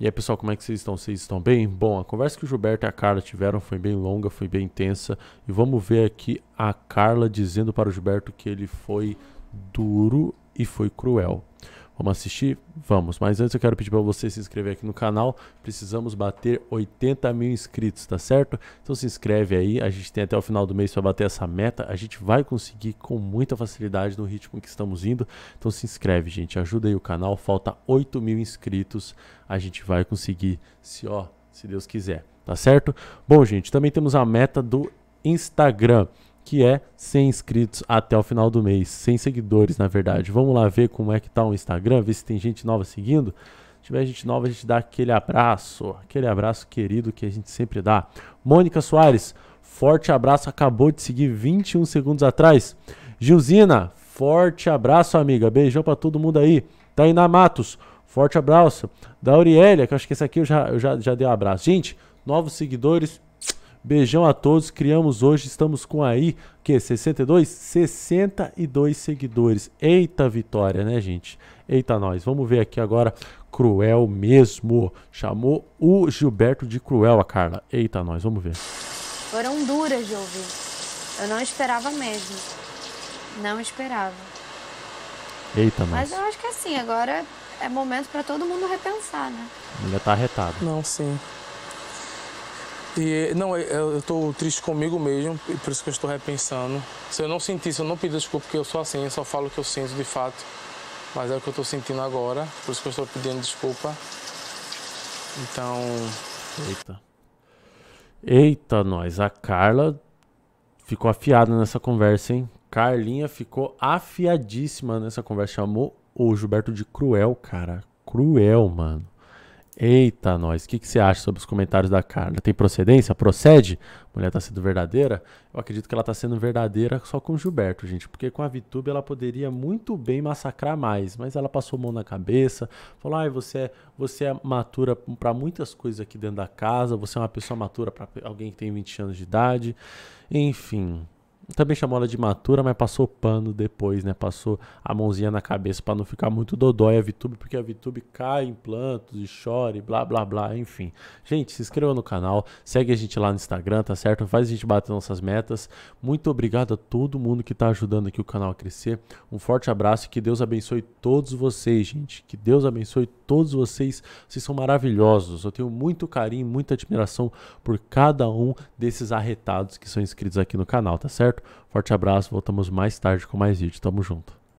E aí, pessoal, como é que vocês estão? Vocês estão bem? Bom, a conversa que o Gilberto e a Carla tiveram foi bem longa, foi bem intensa. E vamos ver aqui a Carla dizendo para o Gilberto que ele foi duro e foi cruel. Vamos assistir? Vamos. Mas antes eu quero pedir para você se inscrever aqui no canal. Precisamos bater 80 mil inscritos, tá certo? Então se inscreve aí. A gente tem até o final do mês para bater essa meta. A gente vai conseguir com muita facilidade no ritmo que estamos indo. Então se inscreve, gente. Ajuda aí o canal. Falta 8 mil inscritos. A gente vai conseguir, se ó, se Deus quiser, tá certo? Bom, gente, também temos a meta do Instagram que é 100 inscritos até o final do mês, 100 seguidores, na verdade. Vamos lá ver como é que tá o Instagram, ver se tem gente nova seguindo. Se tiver gente nova, a gente dá aquele abraço, aquele abraço querido que a gente sempre dá. Mônica Soares, forte abraço, acabou de seguir 21 segundos atrás. Gilzina, forte abraço, amiga. Beijão para todo mundo aí. Tainá Matos, forte abraço. Da Auriélia, que eu acho que esse aqui eu já, eu já, já dei um abraço. Gente, novos seguidores, Beijão a todos. Criamos hoje, estamos com aí, o quê? 62? 62 seguidores. Eita vitória, né, gente? Eita nós. Vamos ver aqui agora. Cruel mesmo. Chamou o Gilberto de cruel a Carla. Eita nós, vamos ver. Foram duras de ouvir. Eu não esperava mesmo. Não esperava. Eita, nós. Mas eu acho que é assim, agora é momento para todo mundo repensar, né? Ainda tá arretado. Não, sim. E não, é, é, eu estou triste comigo mesmo, por isso que eu estou repensando. Se eu não sentir, se eu não pedir desculpa, porque eu sou assim, eu só falo o que eu sinto de fato. Mas é o que eu estou sentindo agora, por isso que eu estou pedindo desculpa. Então. Eita. Eita, nós. A Carla ficou afiada nessa conversa, hein? Carlinha ficou afiadíssima nessa conversa. Chamou o Gilberto de cruel, cara. Cruel, mano. Eita, nós. O que, que você acha sobre os comentários da Carla? Tem procedência? Procede? A mulher tá sendo verdadeira? Eu acredito que ela tá sendo verdadeira só com o Gilberto, gente. Porque com a Vitube ela poderia muito bem massacrar mais. Mas ela passou mão na cabeça, falou: ai, ah, você é, você é matura para muitas coisas aqui dentro da casa, você é uma pessoa matura para alguém que tem 20 anos de idade. Enfim, também chamou ela de matura, mas passou pano depois, né? Passou a mãozinha na cabeça para não ficar muito dodói a VTube, porque a VTube cai em plantos e chora e blá blá blá, enfim. Gente, se inscreva no canal, segue a gente lá no Instagram, tá certo? Faz a gente bater nossas metas. Muito obrigado a todo mundo que tá ajudando aqui o canal a crescer. Um forte abraço e que Deus abençoe todos vocês, gente. Que Deus abençoe todos vocês. Vocês são maravilhosos. Eu tenho muito carinho, muita admiração por cada um desses arretados que são inscritos aqui no canal, tá certo? Forte abraço, voltamos mais tarde com mais vídeo. Tamo junto.